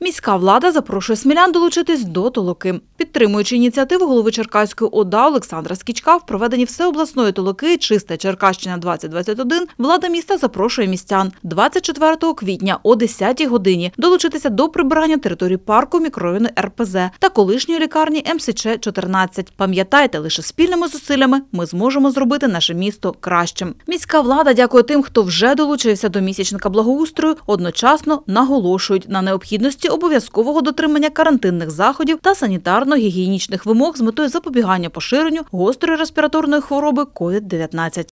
Міська влада запрошує смілян долучитись до толоки, підтримуючи ініціативу голови Черкаської ОДА Олександра Скічка в проведенні всеобласної толоки Чиста Черкащина 2021 Влада міста запрошує містян 24 квітня о 10 годині долучитися до прибирання території парку мікрорайону РПЗ та колишньої лікарні МСЧ 14. Пам'ятайте, лише спільними зусиллями ми зможемо зробити наше місто кращим. Міська влада дякує тим, хто вже долучився до місячника благоустрою. Одночасно наголошують на необхідності необхідності обов'язкового дотримання карантинних заходів та санітарно-гігієнічних вимог з метою запобігання поширенню гострої респіраторної хвороби COVID-19.